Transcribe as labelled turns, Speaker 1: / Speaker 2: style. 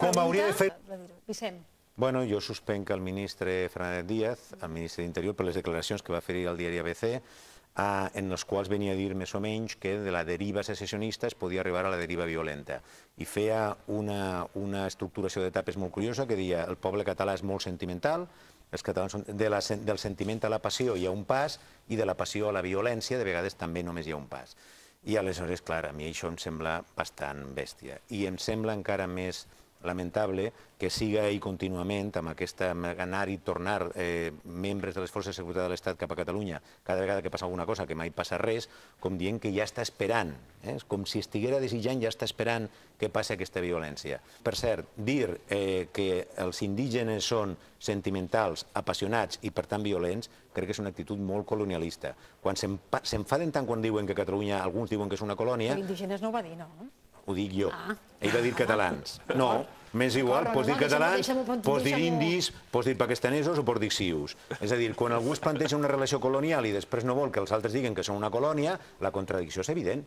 Speaker 1: Com hauria de fer... Vicent.
Speaker 2: Bueno, jo suspenc el ministre Fernández Díaz, el ministre d'Interior, per les declaracions que va fer al diari ABC, en les quals venia a dir més o menys que de la deriva secessionista es podia arribar a la deriva violenta. I feia una, una estructuració d'etapes molt curiosa que deia el poble català és molt sentimental, els catalans són de la, del sentiment a la passió hi ha un pas i de la passió a la violència de vegades també només hi ha un pas. I aleshores, clar, a mi això em sembla bastant bèstia. I em sembla encara més lamentable que siga i continuament amb aquesta anar i tornar eh, membres de les forces de seguretat de l'Estat cap a Catalunya cada vegada que passa alguna cosa, que mai passa res, com dient que ja està esperant, eh? com si estiguera desitjant, ja està esperant que passi aquesta violència. Per cert, dir eh, que els indígenes són sentimentals, apassionats i per tant violents, crec que és una actitud molt colonialista. Quan s'enfaden tant quan diuen que Catalunya, alguns diuen que és una colònia...
Speaker 1: L'indígenes no ho va dir, no?
Speaker 2: Ho dic jo. Ah. Ell va dir catalans. No, m'és igual, pots dir catalans, pots dir indis, pots dir pakistanesos o pots dir sius. És a dir, quan algú es planteja una relació colonial i després no vol que els altres diguin que són una colònia, la contradicció és evident.